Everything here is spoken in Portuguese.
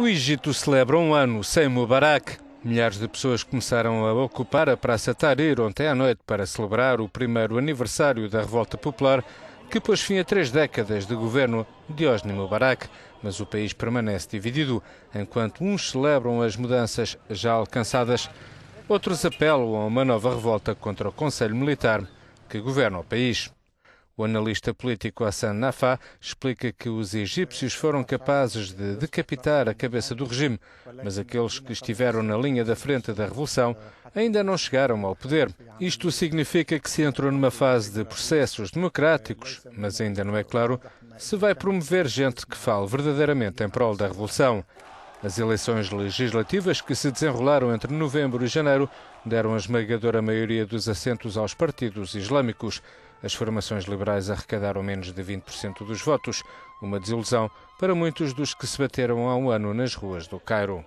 O Egito celebra um ano sem Mubarak. Milhares de pessoas começaram a ocupar a Praça Tahrir ontem à noite para celebrar o primeiro aniversário da revolta popular que pôs fim a três décadas de governo de Hosni Mubarak, mas o país permanece dividido, enquanto uns celebram as mudanças já alcançadas, outros apelam a uma nova revolta contra o Conselho Militar que governa o país. O analista político Hassan Nafa explica que os egípcios foram capazes de decapitar a cabeça do regime, mas aqueles que estiveram na linha da frente da revolução ainda não chegaram ao poder. Isto significa que se entrou numa fase de processos democráticos, mas ainda não é claro se vai promover gente que fale verdadeiramente em prol da revolução. As eleições legislativas que se desenrolaram entre novembro e janeiro deram a esmagadora maioria dos assentos aos partidos islâmicos as formações liberais arrecadaram menos de 20% dos votos, uma desilusão para muitos dos que se bateram há um ano nas ruas do Cairo.